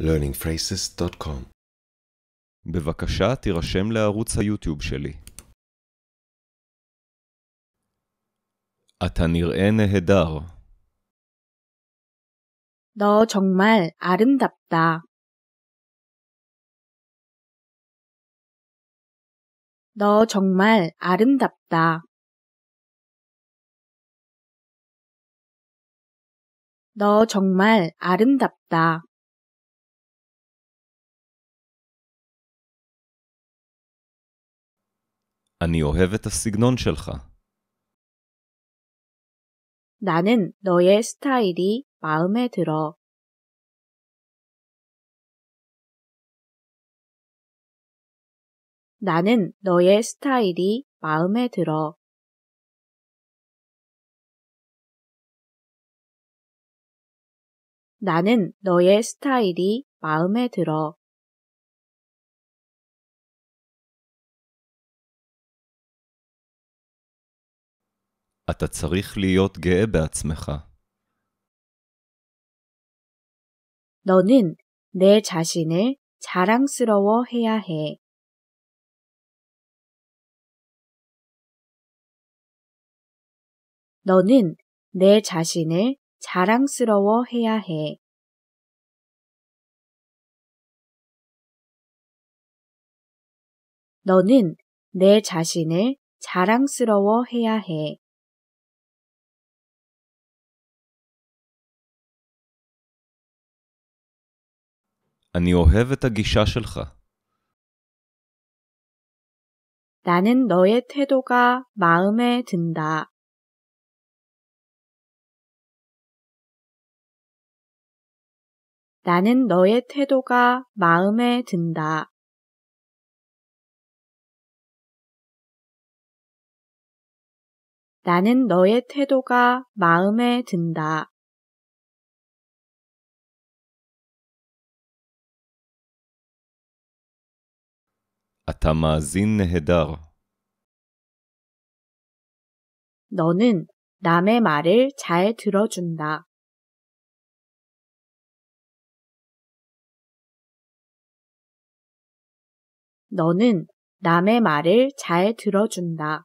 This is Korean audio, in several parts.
learningphrases.com בבקשה תירשם לערוץ היוטיוב שלי. אתה נראה נהדר. 너 정말 아름답다. 너 정말 아름답다. 너 정말 아름답다. אני אוהב את הסגנון שלך. 나는 너의 스타일이 마음에 들어. 나는 너의 스타일이 마음에 들어. 나는 너의 스타일이 마음에 들어. אתה צריך להיות גאה בעצמך. 너는 내 자신을 자랑스러워해야 해. 너는 내 자신을 자랑스러워해야 해. 너는 내 자신을 자랑스러워해야 해. אני אוהב את הגישה שלך. 나는 너의 태도가 마음에 든다. 나는 너의 태도가 마음에 든다. 나는 너의 태도가 마음에 든다. אתה מאזין נהדר. 너는 남의 말을 잘 들어준다. 너는 남의 말을 잘 들어준다.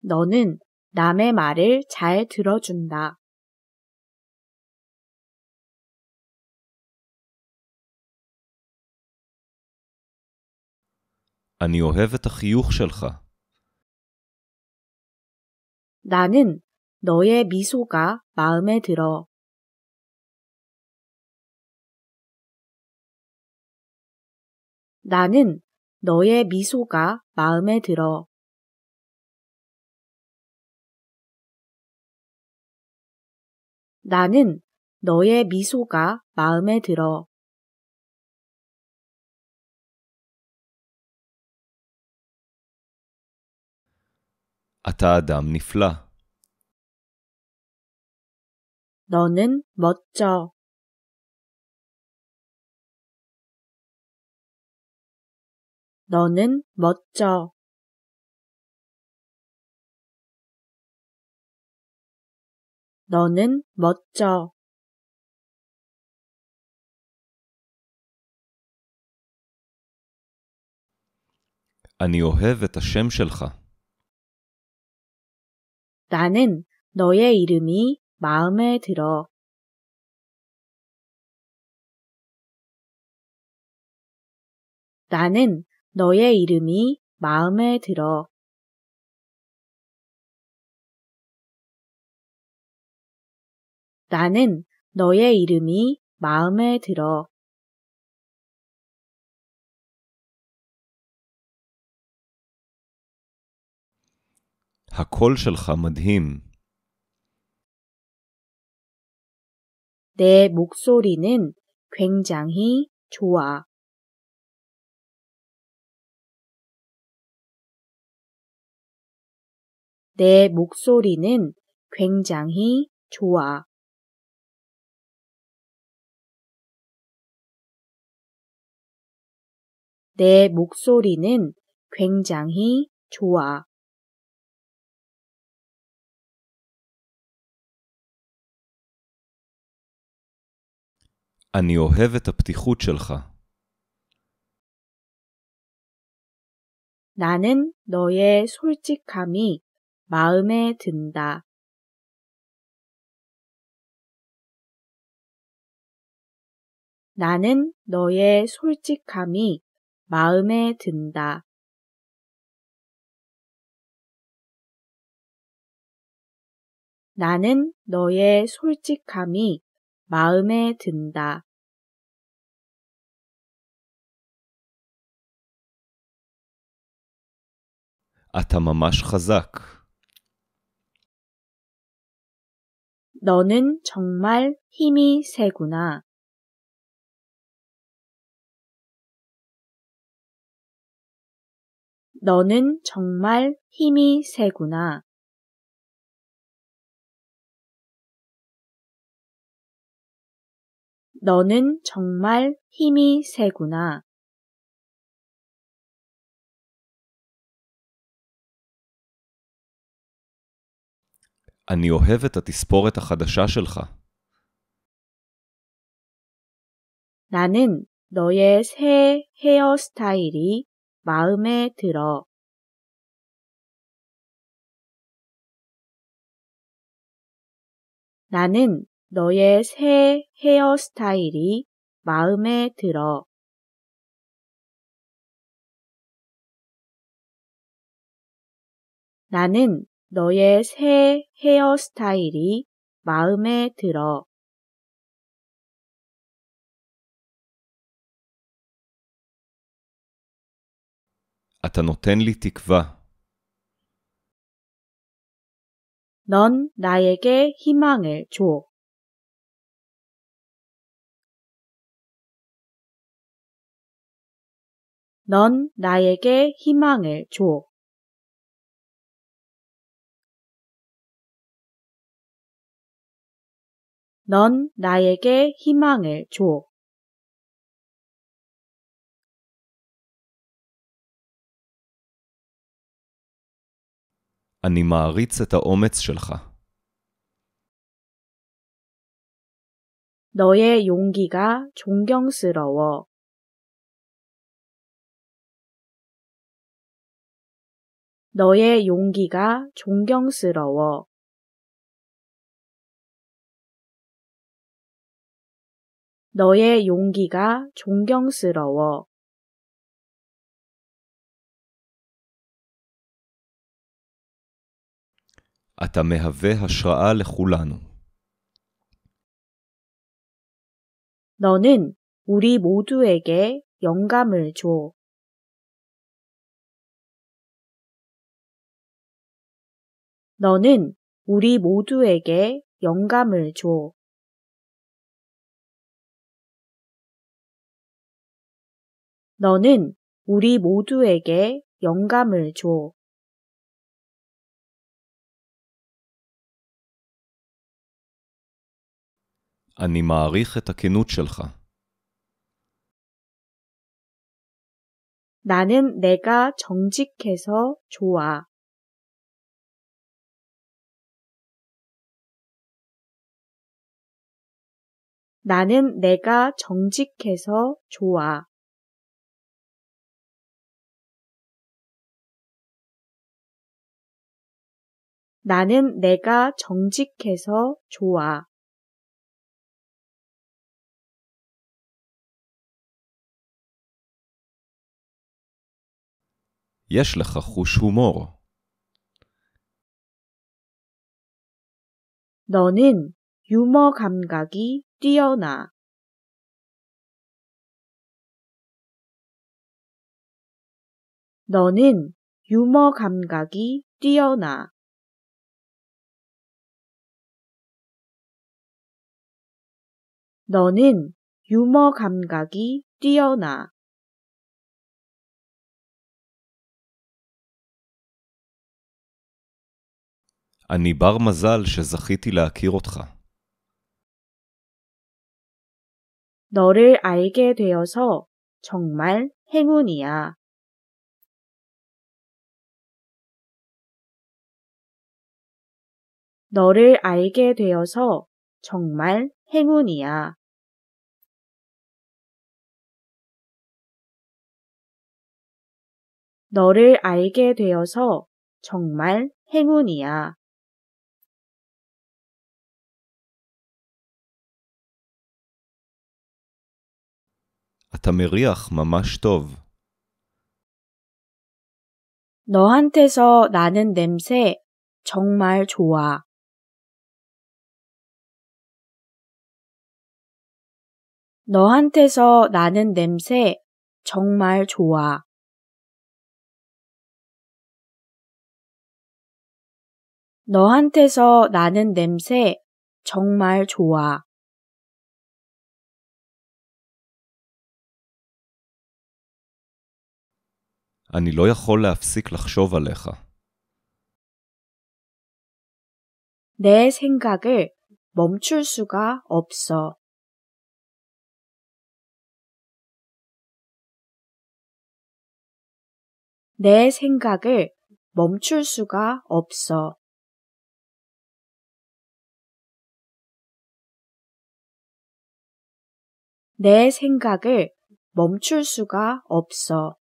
너는 남의 말을 잘 들어준다. אני אוהב את החיוך שלך. 나는 너의 미소가 마음에 들어. 나는 너의 미소가 마음에 들어. 나는 너의 미소가 마음에 들어. אתה אדם נפלא. 너는 멋져. 너는 멋져. 너는 멋져. אני אוהב את השם שלך. 나는 너의 이름이 마음에 들어. 나는 너의 이름이 마음에 들어. 나는 너의 이름이 마음에 들어. הקול שלך מדהים. 내 목소리는 굉장히 좋아. 내 목소리는 굉장히 좋아. 내 목소리는 굉장히 좋아. אני אוהב את הפתיחות שלך. 나는 너의 솔직함이 마음에 든다. 나는 너의 솔직함이 마음에 든다. 나는 너의 솔직함이 마음에 든다. אתה ממש ח 너는 정말 힘이 세구나. 너는 정말 힘이 세구나. 너는 정말 힘이 세구나. אני אוהב את התספורת 나는 너의 새 헤어스타일이 마음에 들어. 나는 너의 새 헤어스타일이 마음에 들어. 나는 너의 새 헤어스타일이 마음에 들어. 넌 나에게 희망을 줘. 넌 나에게 희망을 줘. 넌 나에게 희망을 줘. אני מעריץ את ה 너의 용기가 존경스러워. 너의 용기가 존경스러워. 너의 용기가 존경스러워. אתה מהווה השראה 너는 우리 모두에게 영감을 줘. 너는 우리 모두에게 영감을 줘. 너는 우리 모두에게 영감을 줘. אני מעריך את ה 나는 내가 정직해서 좋아. 나는 내가 정직해서 좋아. 나는 내가 정직해서 좋아. 너는 유머 감각이 뛰어나 너는 유머 감각이 뛰어나 너는 유머 감각이 뛰어나 אני בר מזל שזכיתי להכיר אותך. 너를 알게 되어서 정말 행운이야. 너를 알게 되어서 정말 행운이야. 너를 알게 되어서 정말 행운이야. אתה מריח ממש טוב. 너한테서 나는 냄새 정말 좋아. 너한테서 나는 냄새 정말 좋아. 너한테서 나는 냄새 정말 좋아. אני לא יכול להפסיק לחשוב עליך. 내 생각을 멈출 수가 없어. 내 생각을 멈출 수가 없어. 내 생각을 멈출 수가 없어.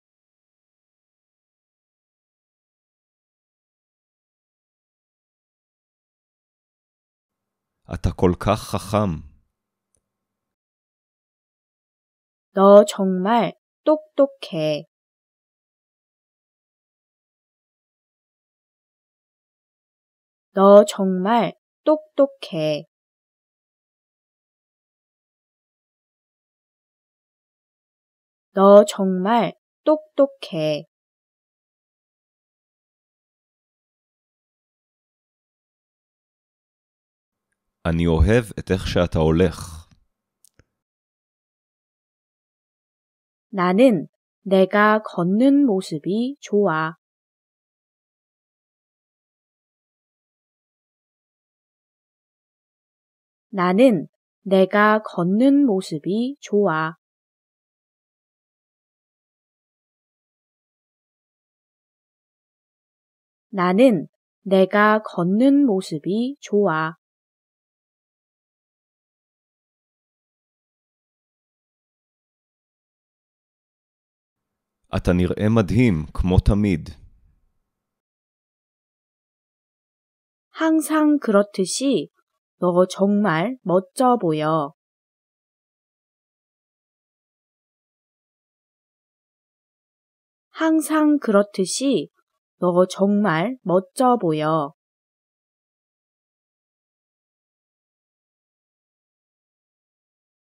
אתה כל כך חכם. 너 정말 똑똑해. 너 정말 똑똑해. 너 정말 똑똑해. אני אוהב את איך שאתה הולך. 나는 내가 걷는 모습이 좋아. 나는 내가 걷는 모습이 좋아. 나는 내가 걷는 모습이 좋아. אתה נראה מדהים, כמו תמיד. 항상 그렇듯이 너 정말 멋져 보여. 항상 그렇듯이 너 정말 멋져 보여.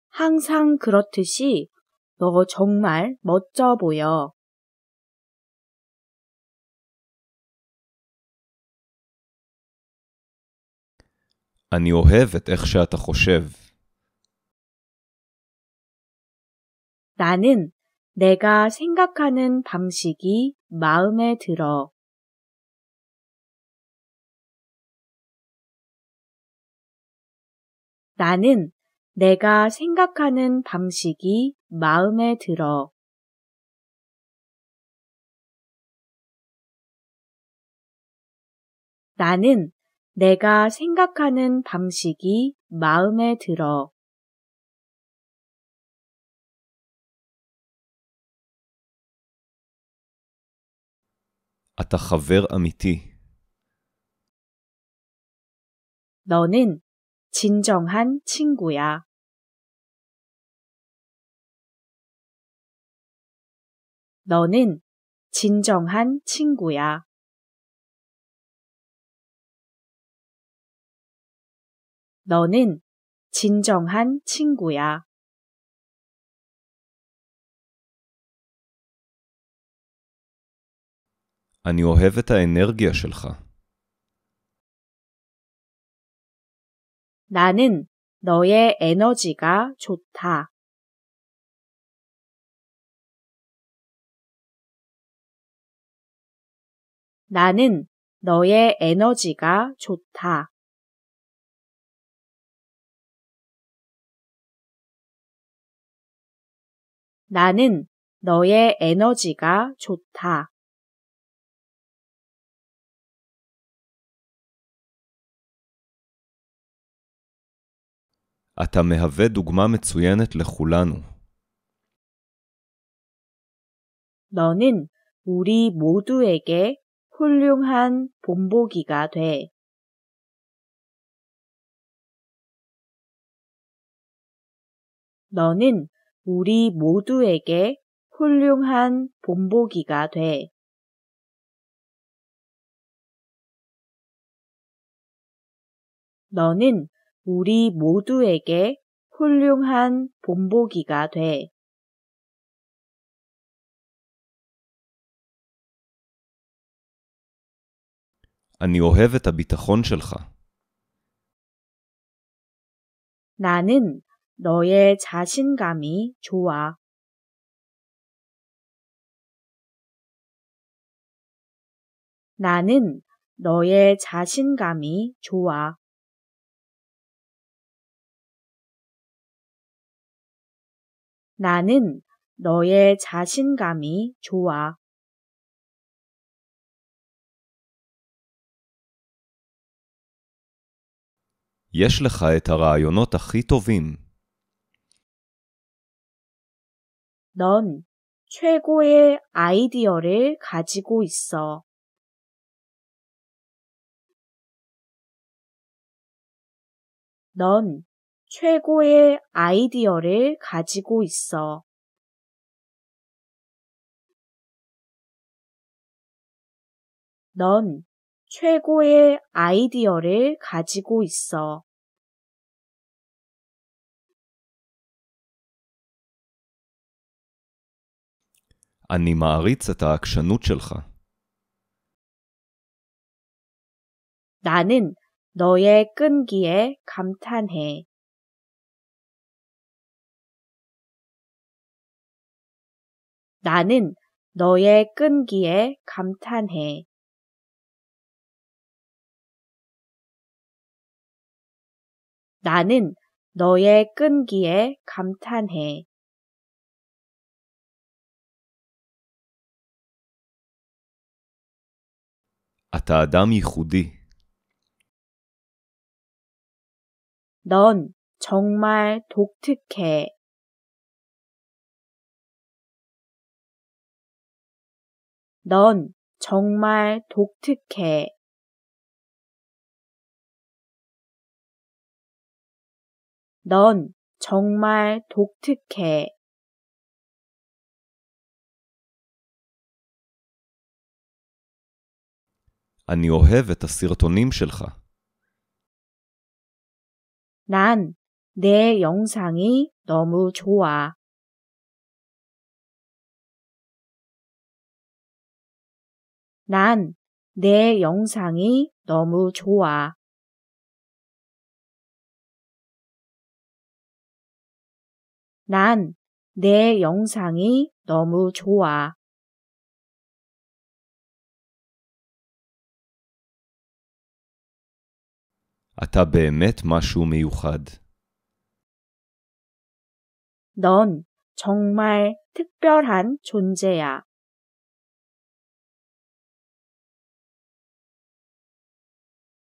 항상 그렇듯이 너 정말 멋져 보여. אני אוהב את איך שאתה חושב. 나는 내가 생각하는 방식이 마음에 들어. 나는 내가 생각하는 방식이 마음에 들어. 나는 내가 생각하는 방식이 마음에 들어. 너는 진정한 친구야. 너는 진정한 친구야. 너는 진정한 친구야. אני א את האנרגיה שלך. 나는 너의 에너지가 좋다. 나는 너의 에너지가 좋다. 나는 너의 에너지가 좋다. אתה מהווה דוגמה מ צ ו י 너는 우리 모두에게 훌륭한 본보기가 돼. 너는 우리 모두에게 훌륭한 본보기가 돼. 너는 우리 모두에게 훌륭한 본보기가 돼. אני א 나는 너의 자신감이 좋아. 나는 너의 자신감이 좋아. 나는 너의 자신감이 좋아. יש לך את ה ר ע י ו נ ו 넌 최고의 아이디어를 가지고 있어. 넌 최고의 아이디어를 가지고 있어. 넌 최고의 아이디어를 가지고 있어. אני מעריץ את העקשנות שלך. 나는 너의 끈기에 감탄해. 나는 너의 끈기에 감탄해. 나는 너의 끈기에 감탄해. אתה אדם ייחודי. 넌 정말 독특해. 넌 정말 독특해. 넌 정말 독특해. אני אוהב את הסרטונים שלך. 난내 영상이 너무 좋아. 난 내 영상이 너무 좋아. 난 내 영상이 너무 좋아. אתה באמת משהו מיוחד. 넌 정말 특별한 존재야.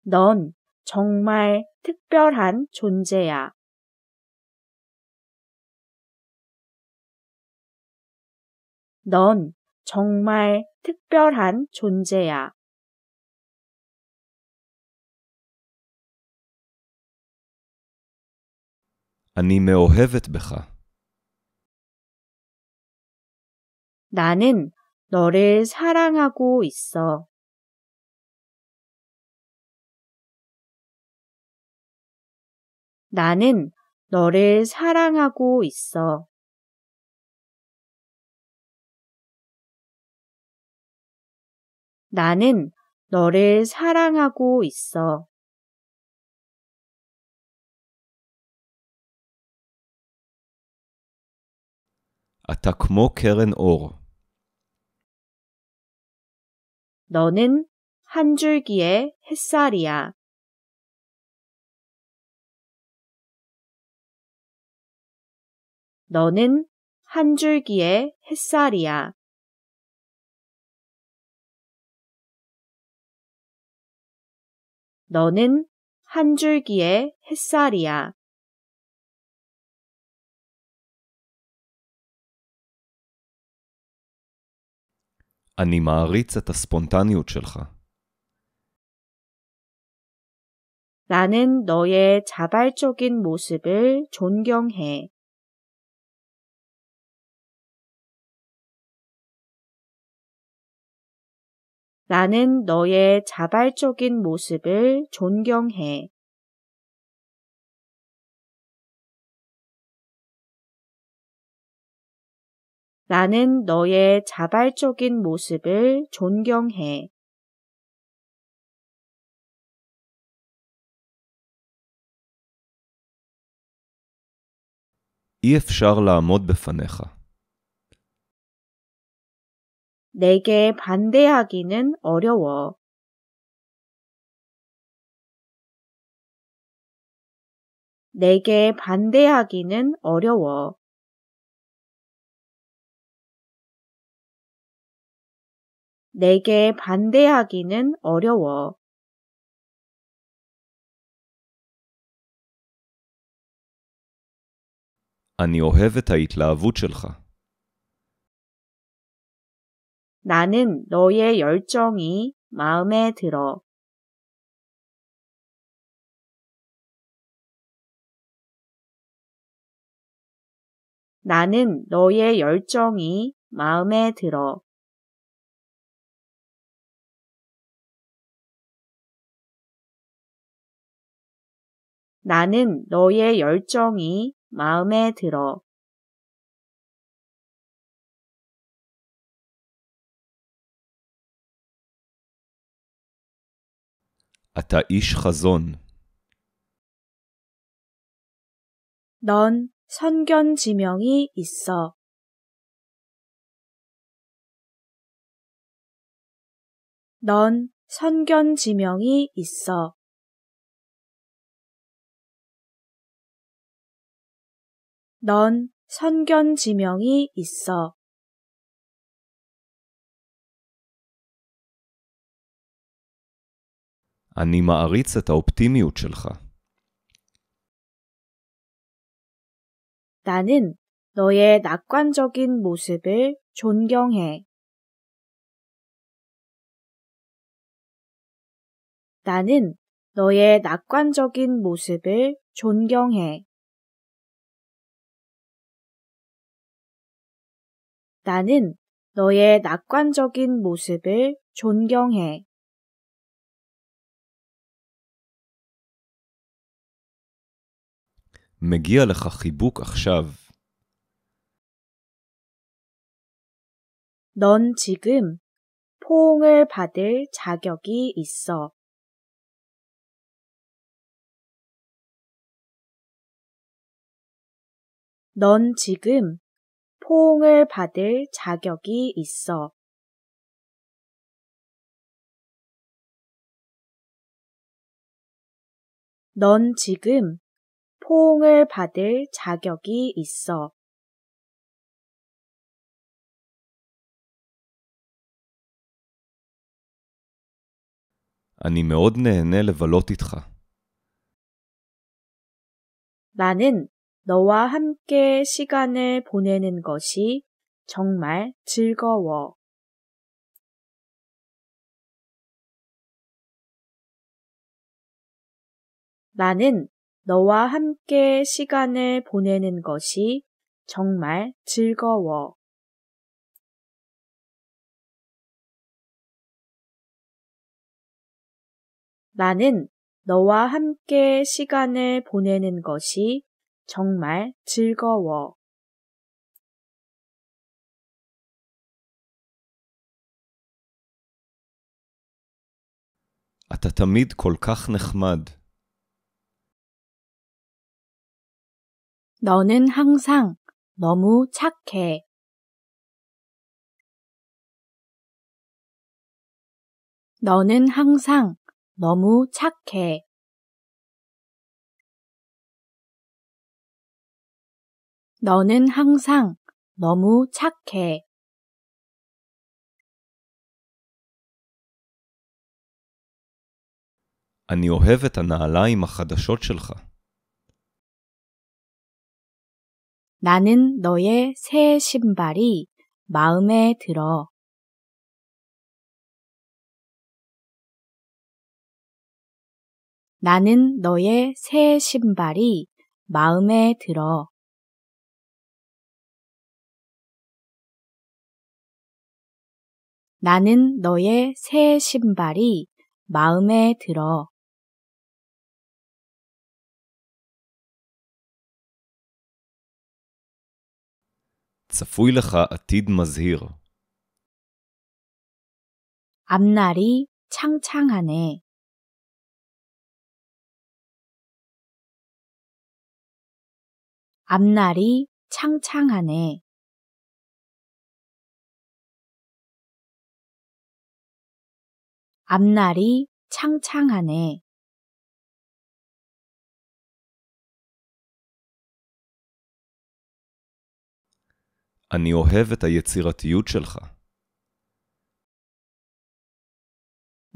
넌 정말 특별한 존재야. 넌 정말 특별한 존재야. אני מאוהבת בך. 나는 너를 사랑하고 있어. 나는 너를 사랑하고 있어. 나는 너를 사랑하고 있어. אתה כמו קרן אור. 너는 한 줄기의 햇살이야. 너는 한 줄기의 햇살이야. 너는 한 줄기의 햇살이야. אני מעריץ את הספונטניות שלך. 나는 너의 자발적인 모습을 존경해. 나는 너의 자발적인 모습을 존경해. 나는 너의 자발적인 모습을 존경해. 내게 반대하기는 어려워. 내게 반대하기는 어려워. 내게 반대하기는 어려워. 나는 너의 열정이 마음에 들어. 나는 너의 열정이 마음에 들어. 나는 너의 열정이 마음에 들어. אתה איש 넌 선견 지명이 있어. 넌 선견 지명이 있어. 넌 선견지명이 있어. אני מעריץ את ה א ו פ 나는 너의 낙관적인 모습을 존경해. 나는 너의 낙관적인 모습을 존경해. 나는 너의 낙관적인 모습을 존경해. מ ג לך חיבוק עכשיו. 넌 지금 포옹을 받을 자격이 있어. 넌 지금 포옹을 받을 자격이 있어. 넌 지금 포옹을 받을 자격이 있어. אני מאוד נהנה ל 나는 너와 함께 시간을 보내는 것이 정말 즐거워. 나는 너와 함께 시간을 보내는 것이 정말 즐거워. 나는 너와 함께 시간을 보내는 것이 정말 즐거워. א ת תמיד כל כך נחמד. 너는 항상 너무 착해. 너는 항상 너무 착해. 너는 항상 너무 착해. אני אוהב את הנעליים 나는 너의 새 신발이 마음에 들어. 나는 너의 새 신발이 마음에 들어. 나는 너의 새 신발이 마음에 들어. 앞날이 창창하네. 앞날이 창창하네. 앞날이 창창하네. אני אוהב את ה י צ י ר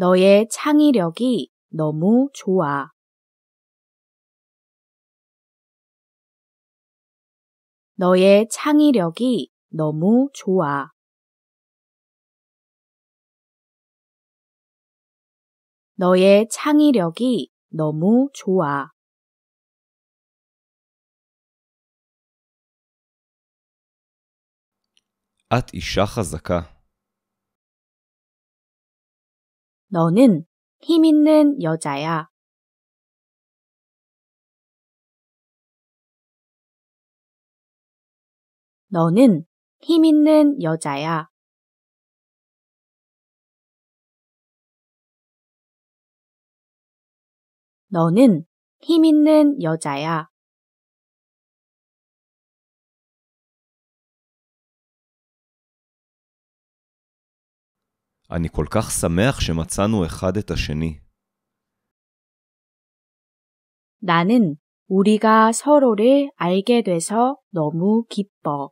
너의 창의력이 너무 좋아. 너의 창의력이 너무 좋아. 너의 창의력이 너무 좋아. את אישה 너는 힘 있는 여자야. 너는 힘 있는 여자야. 너는 힘 있는 여자야. אני כל כך שמח שמצאנו אחד 나는 우리가 서로를 알게 돼서 너무 기뻐.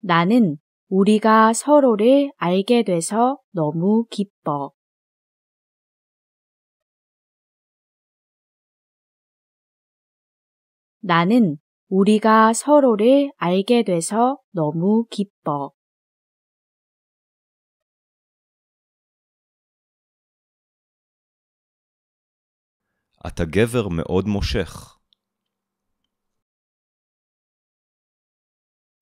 나는 우리가 서로를 알게 돼서 너무 기뻐. 나는 우리가 서로를 알게 돼서 너무 기뻐. אתה גבר מאוד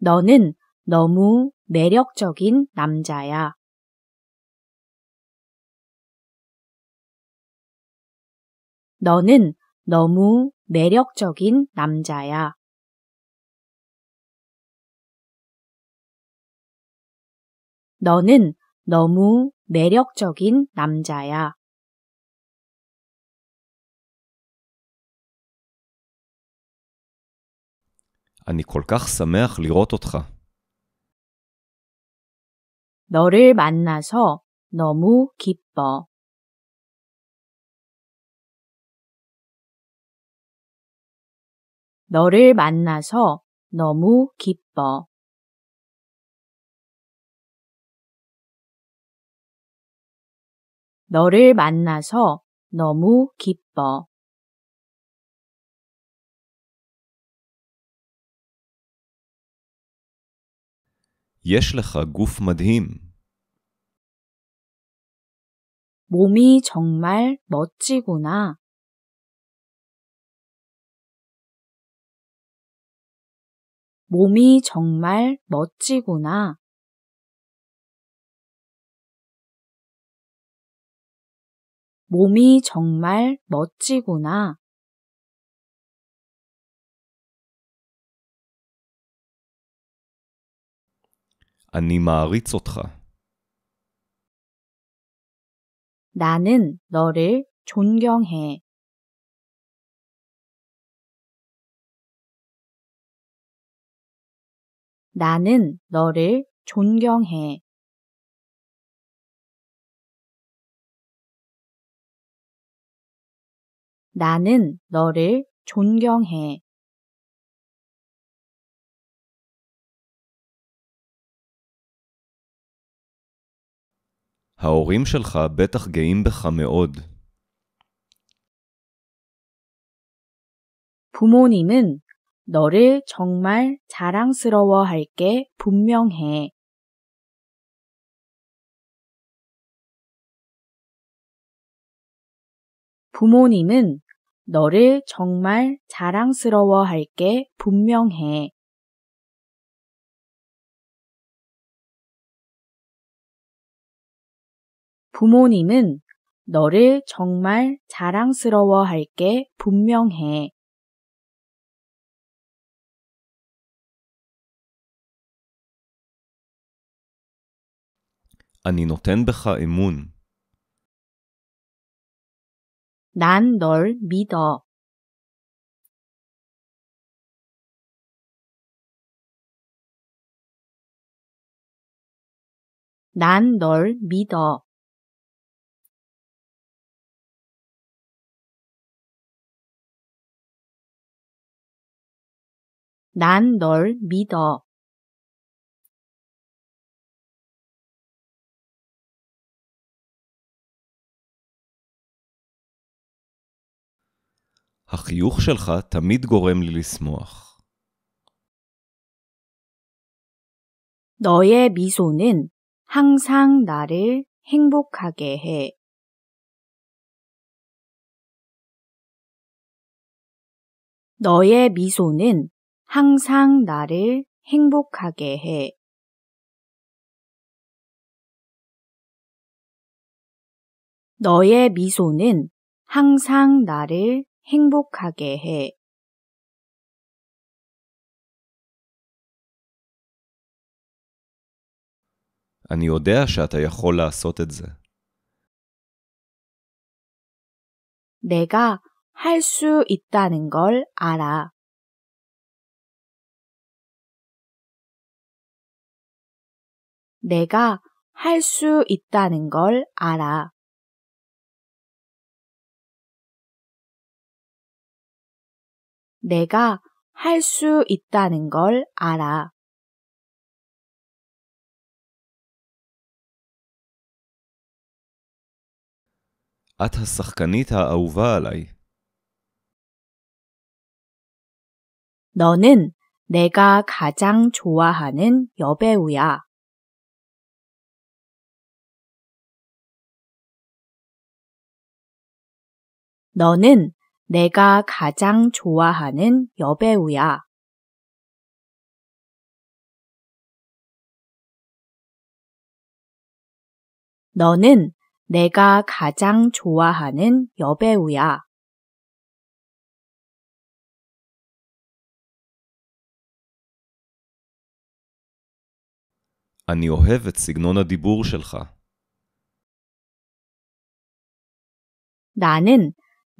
너는 너무 매력적인 남자야. 너는 너무 매력적인 남자야. 너는 너무 매력적인 남자야. אני כל כך שמח ל ר 너를 만나서 너무 기뻐. 너를 만나서 너무 기뻐. 너를 만나서 너무 기뻐. יש לך גוף מדהים. 몸이 정말 멋지구나. 몸이 정말 멋지구나. 몸이 정말 멋지구나. אני מעריץ אותך. 나는 너를 존경해. 나는 너를 존경해. 나는 너를 존경해. ההורים שלך בטח גאים בך מאוד. 부모님은 너를 정말 자랑스러워할 게 분명해. 부모님은 너를 정말 자랑스러워할 게 분명해. 부모님은 너를 정말 자랑스러워 할게 분명해. אני נותן ב 난널 믿어. 난 널 믿어. 난널 믿어. החיוך שלך תמיד גורם לי לשמוח. 너의 미소는 항상 나를 행복하게 해. 너의 미소는 항상 나를 행복하게 해. 너의 미소는 항상 나를 행복하게 해. א נ 내가 할 수 있다는 걸 알아. 내가 할 수 있다는 걸 알아. 내가 할 수 있다는 걸 알아. את השחקנית ה א ה 너는 내가 가장 좋아하는 여배우야. 너는 내가 가장 좋아하는 여배우야. 너는 내가 가장 좋아하는 여배우야. אני אוהב את סגנון 나는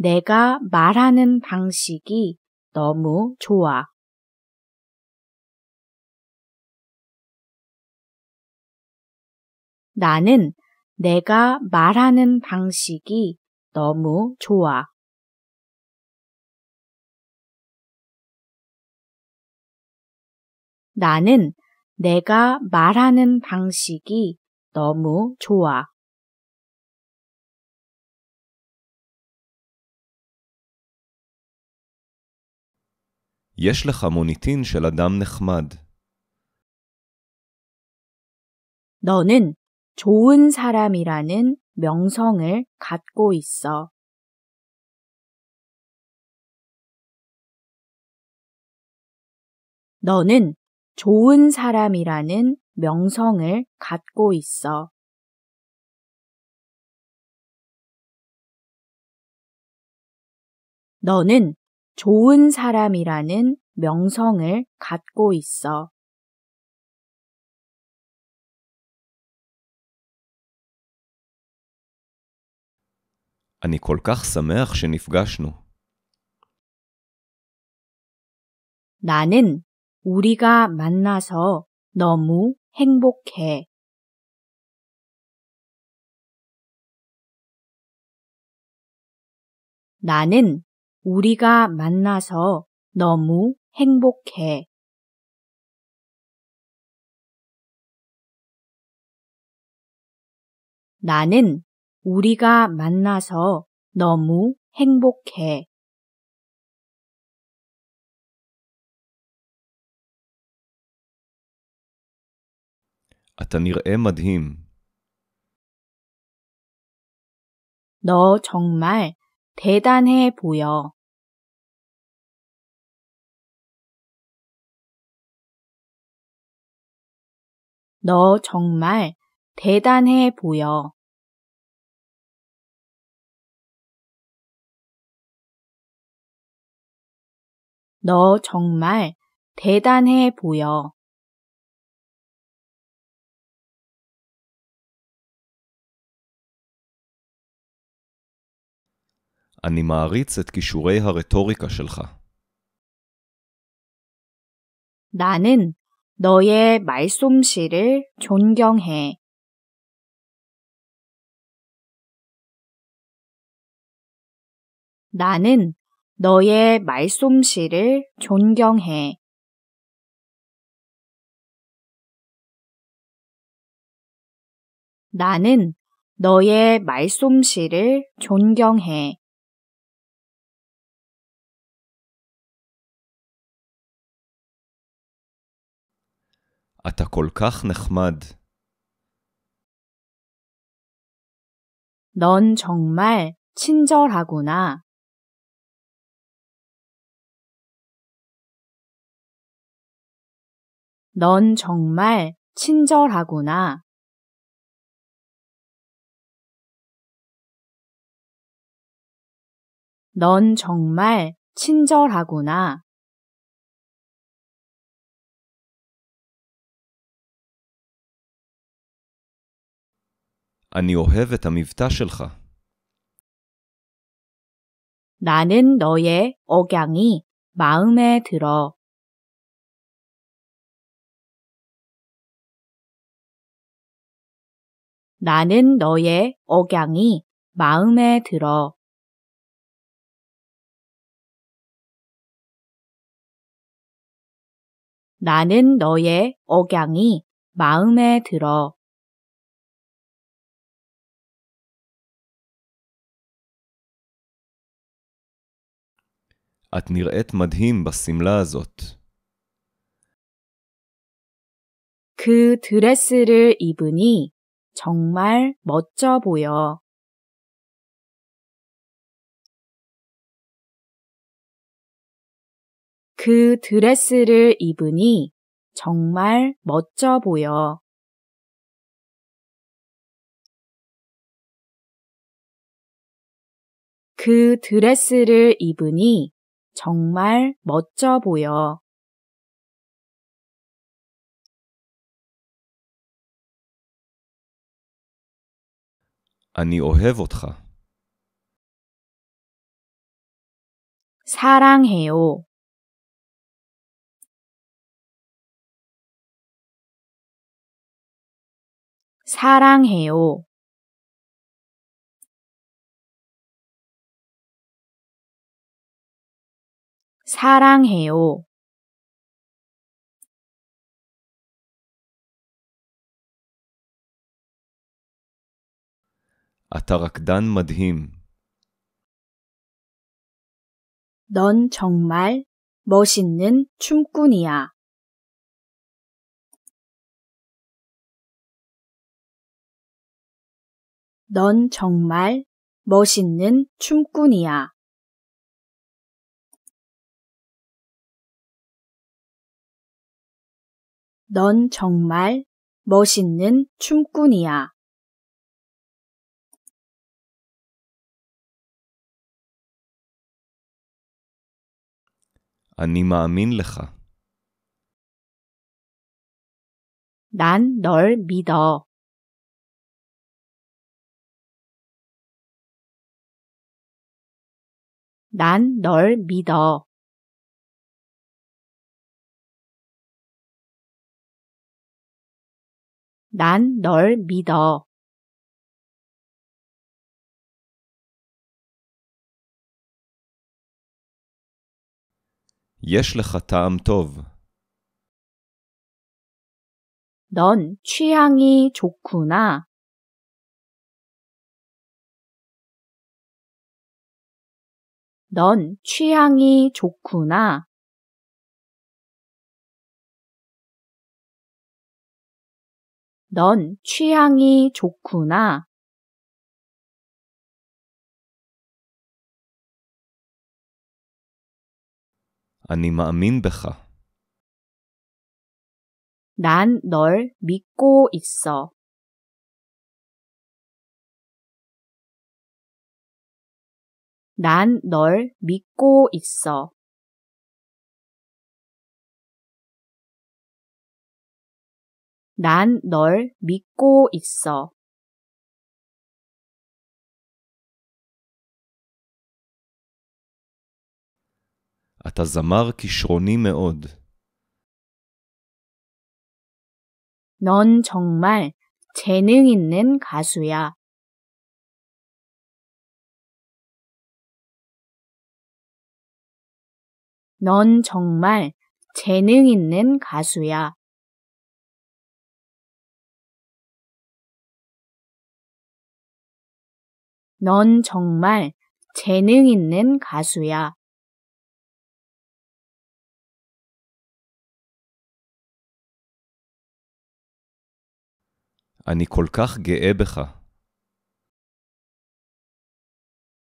내가 말하는 방식이 너무 좋아. 나는 내가 말하는 방식이 너무 좋아. 나는 내가 말하는 방식이 너무 좋아. יש לך מוניטין של אדם נחמד. 너는 좋은 사람이라는 명성을 갖고 있어. 너는 좋은 사람이라는 명성을 갖고 있어. 너는 좋은 사람이라는 명성을 갖고 있어. אני כל כך שמח ש נ פ ג 나는 우리가 만나서 너무 행복해. 나는 우리가 만나서 너무 행복해. 나는 우리가 만나서 너무 행복해. אתה נראה 너 정말 대단해 보여. 너 정말 대단해 보여. 너 정말 대단해 보여. אני מעריץ את כישורי הרטוריקה שלך. 나는 너의 말솜씨를 존경해. 나는 너의 말솜씨를 존경해. 나는 너의 말솜씨를 존경해. אתה כל כך נחמד. 넌 정말 친절하구나. 넌 정말 친절하구나. 넌 정말 친절하구나. אני אוהב את המבטא שלך. 나는 너의 억양이 마음에 들어. 나는 너의 억양이 마음에 들어. 나는 너의 억양이 마음에 들어. את נראית מדהים בשמלה הזאת. 그 드레스를 입으니 정말 멋져 보여. 그 드레스를 입으니 정말 멋져 보여. 그 드레스를 입으니 정말 멋져 보여. אני א ו ה 사랑해요. 사랑해요. 사랑해요. אתה רקדן 넌 정말 멋있는 춤꾼이야. 넌 정말 멋있는 춤꾼이야. 넌 정말 멋있는 춤꾼이야. אני מ 레카. 난 널 믿어. 난 널 믿어. 난널 믿어. 넌 취향이 좋구나. 넌 취향이 좋구나. 넌 취향이 좋구나. 아니 마민 א מ 난널 믿고 있어. 난 널 믿고 있어. 난널 믿고 있어. אתה זמר כ י ש ר ו 넌 정말 재능 있는 가수야. 넌 정말 재능 있는 가수야. 넌 정말 재능 있는 가수야. 아니 콜카 ל כך ג א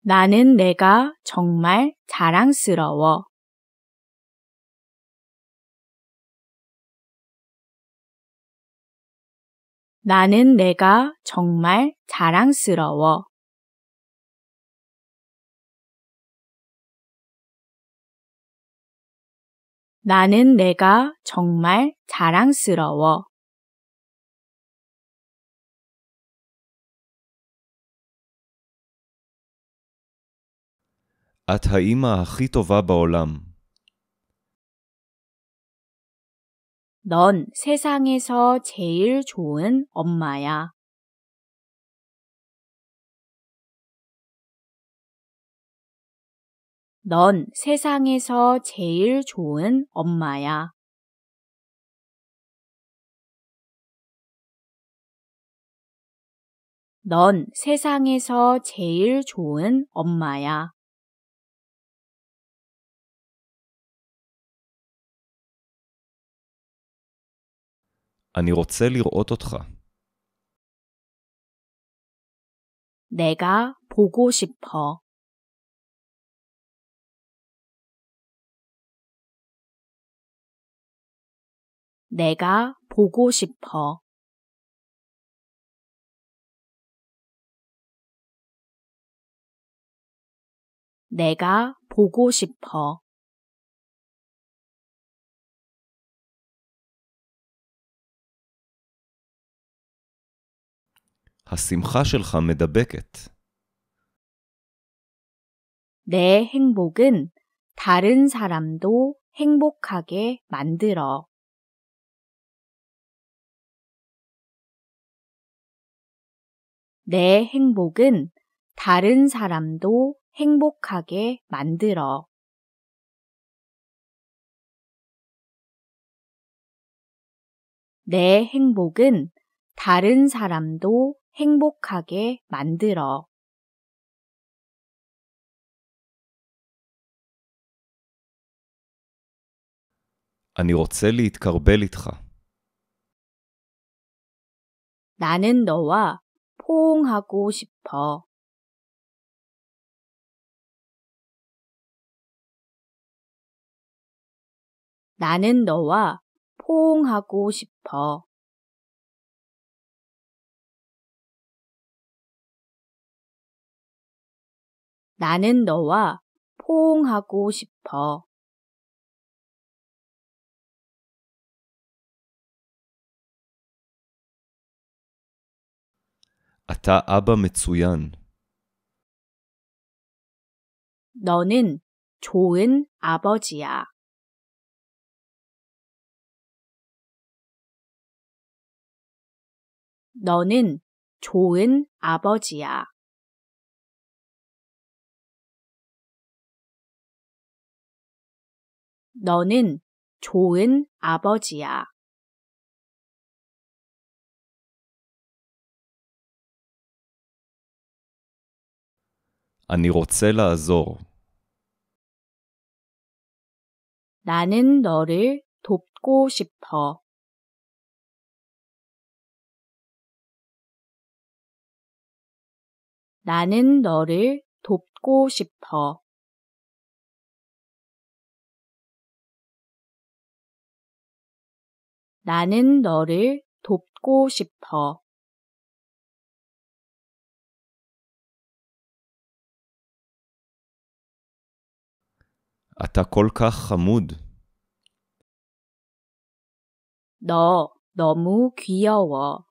나는 내가 정말 자랑스러워. 나는 내가 정말 자랑스러워. 나는 내가 정말 자랑스러워. את האימא הכי 넌 세상에서 제일 좋은 엄마야. 넌 세상에서 제일 좋은 엄마야. 넌 세상에서 제일 좋은 엄마야. א נ 내가 보고 싶어. 내가 보고 싶어. 내가 보고 싶어. השמחה שלך מדבקת. 내 행복은 다른 사람도 행복하게 만들어. 내 행복은 다른 사람도 행복하게 만들어. 내 행복은 다른 사람도 행복하게 만들어. אני רוצה ל ה ת ק ר ב 나는 너와 포옹하고 싶어. 나는 너와 포옹하고 싶어. 나는 너와 포옹하고 싶어. אתה אבא מצוין. 너는 좋은 아버지야. 너는 좋은 아버지야. 너는 좋은 아버지야. אני רוצה לעזור. 나는 너를 돕고 싶어. 나는 너를 돕고 싶어. 나는 너를 돕고 싶어. אתה כל כך חמוד. 너 너무 귀여워.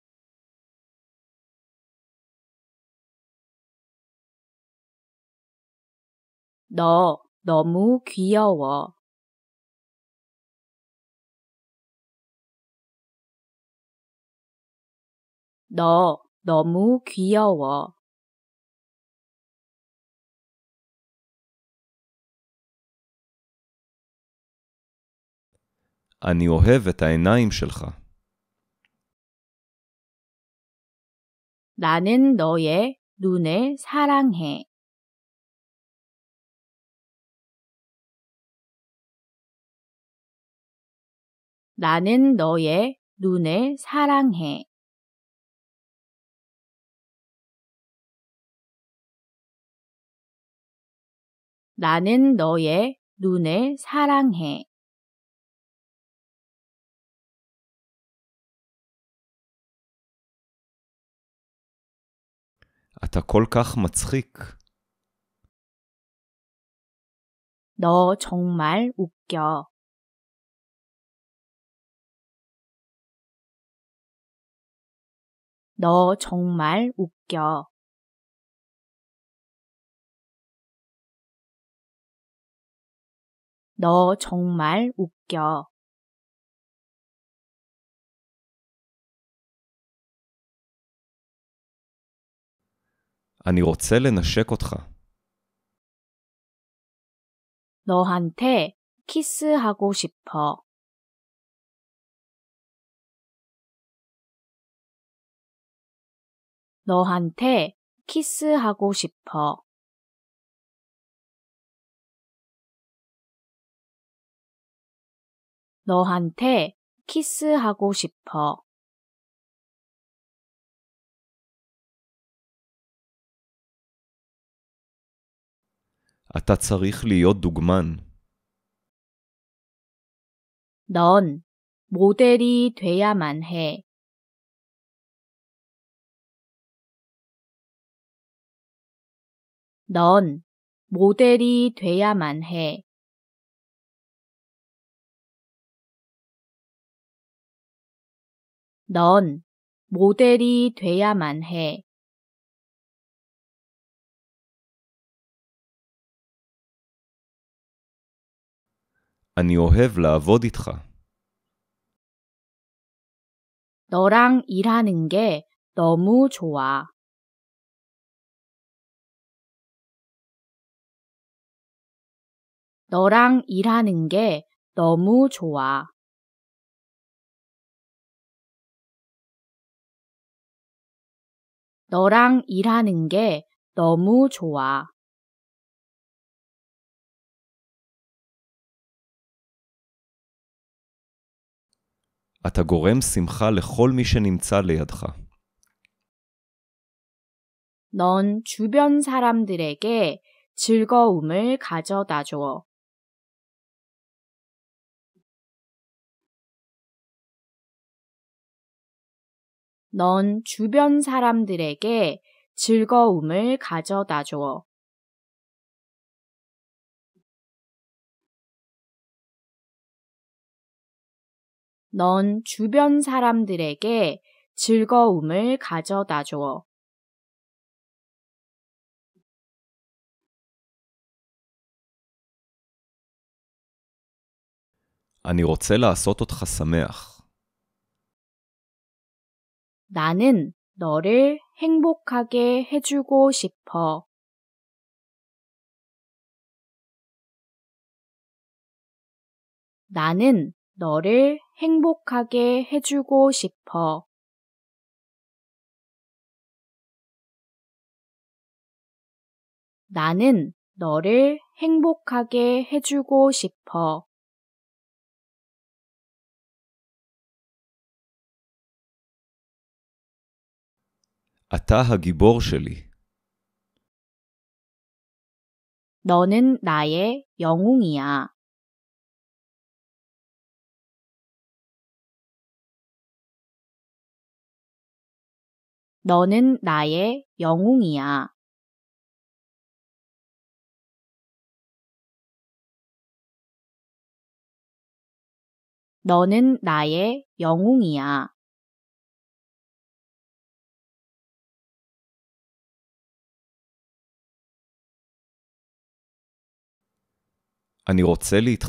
너 너무 귀여워. 너 너무 귀여워. אני אוהב את העיניים שלך. 나는 너의 눈을 사랑해. 나는 너의 눈을 사랑해. 나는 너의 눈을 사랑해. אתה כל כך מצחיק. 너 정말 웃겨. 너 정말 웃겨. 너 정말 웃겨. אני רוצה לנשק אותך. 너한테 키스하고 싶어. 너한테 키스하고 싶어. 너한테 키스하고 싶어. אתה צריך להיות דוגמן. 넌 모델이 돼야만 해. 넌 모델이 돼야만 해. 넌 모델이 돼야만 해. אני אוהב לעבוד איתך. 너랑 일하는 게 너무 좋아. 너랑 일하는 게 너무 좋아. 너랑 일하는 게 너무 좋아. אתה גורם שמחה לכל מי שנמצא לידך. 넌 주변 사람들에게 즐거움을 가져다 줘. 넌 주변 사람들에게 즐거움을 가져다 줘. 넌 주변 사람들에게 즐거움을 가져다 줘. א נ 나는 너를 행복하게 해주고 싶어. 나는 너를 행복하게 해주고 싶어. 나는 너를 행복하게 해주고 싶어. אתה ה ג י ב ו 너는 나의 영웅이야. 너는 나의 영웅이야. 너는 나의 영웅이야. אני רוצה ל ה ת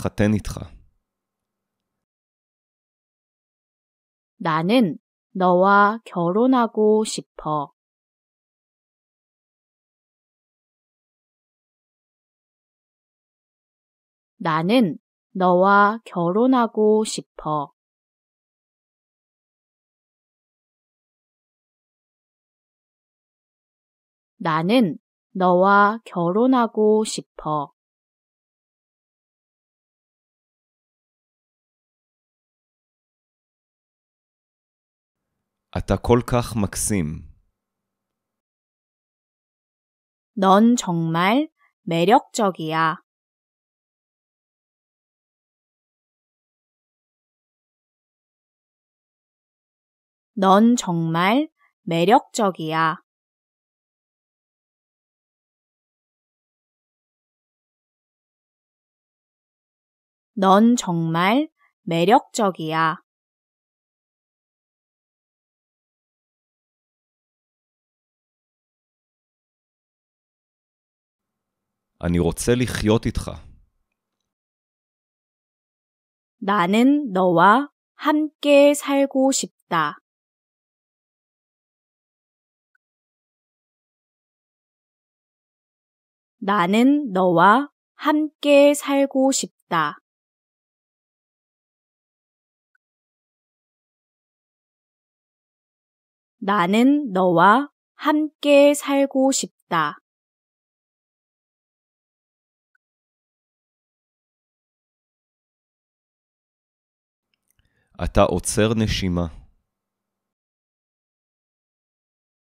ח 나는 너와 결혼하고 싶어. 나는 너와 결혼하고 싶어. 나는 너와 결혼하고 싶어. אתה כל כך מקסים. 넌 정말 매력적이야. 넌 정말 매력적이야. 넌 정말 매력적이야. אני רוצה לחיות איתך. 나는 너와 함께 살고 싶다. 나는 너와 함께 살고 싶다. 나는 너와 함께 살고 싶다. אתה עוצר נשימה.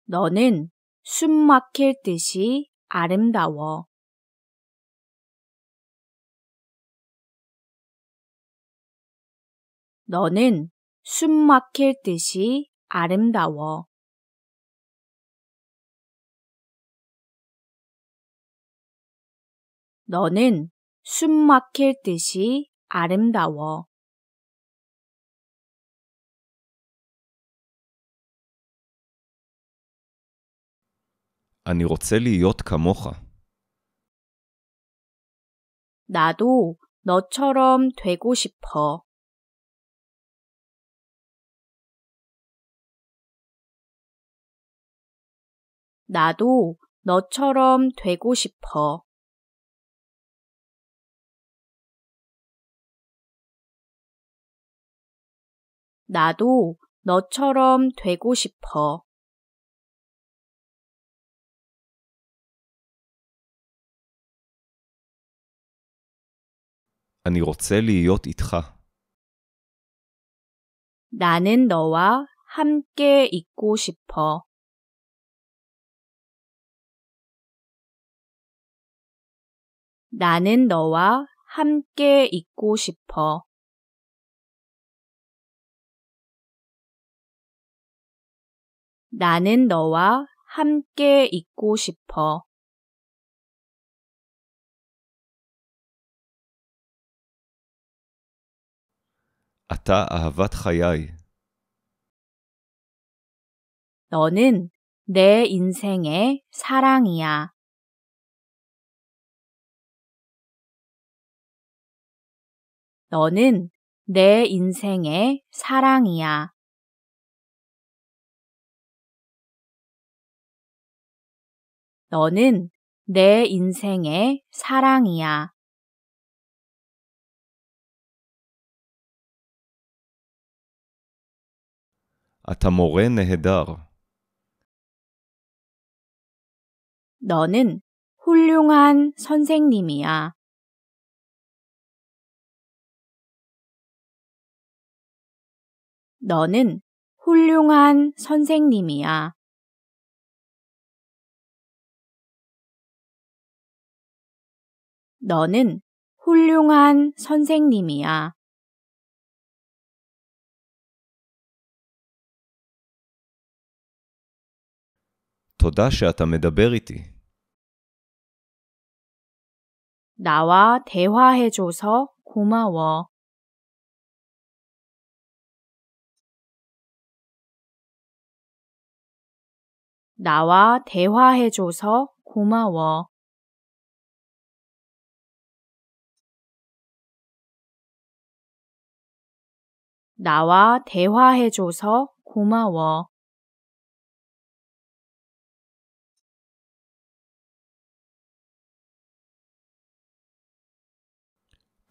너는 숨 막힐 듯이 아름다워. 너는 숨 막힐 듯이 아름다워. 너는 숨 막힐 듯이 아름다워. אני רוצה להיות כמוך. 나도 너처럼 되고 싶어. 나도 너처럼 되고 싶어. 나도 너처럼 되고 싶어. אני רוצה להיות איתך. 나는 너와 함께 있고 싶어. 나는 너와 함께 있고 싶어. 나는 너와 함께 있고 싶어. אתה אהבת חיי. 너는 내 인생의 사랑이야. 너는 내 인생의 사랑이야. 너는 내 인생의 사랑이야. אתה מורה נהדר. 너는 훌륭한 선생님이야. 너는 훌륭한 선생님이야. 너는 훌륭한 선생님이야. תודה שאתה מדבר איתי. 나와 대화해줘서 고마워. 나와 대화해줘서 고마워. 나와 대화해줘서 고마워.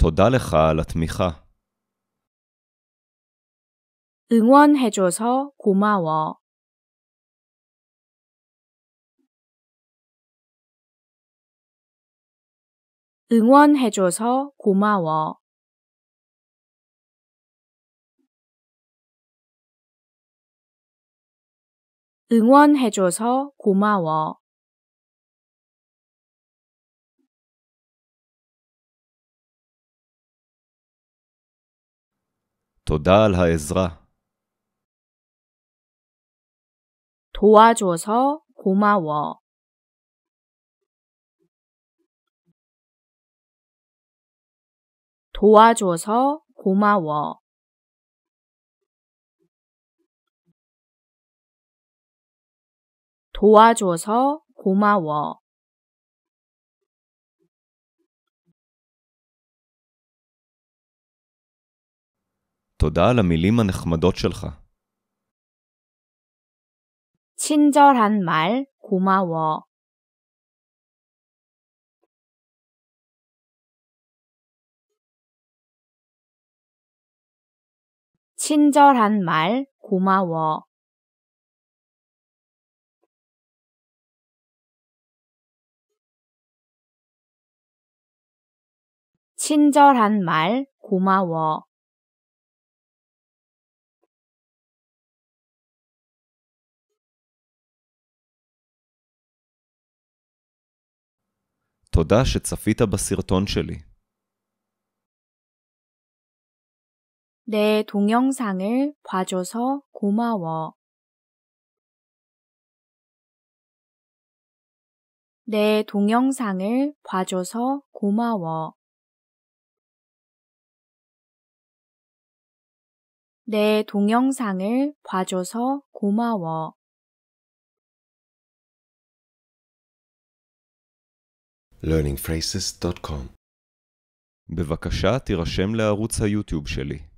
תודה לך על התמיכה. 응원해줘서 고마워. 응원해줘서 고마워. 응원해줘서 고마워. תודה על העזרה. 도와줘서 고마워. 도와줘서 고마워. 도와줘서 고마워. תודה על המילים הנחמדות שלך. 친절한 말 고마워. 친절한 말 고마워. 친절한 말 고마워. תודה שצפית בסרטון שלי. 내 동영상을 봐줘서 고마워. 내 동영상을 봐줘서 고마워. 내 동영상을 봐줘서 고마워. learningphrases.com בבקשה תירשם לערוץ היוטיוב שלי.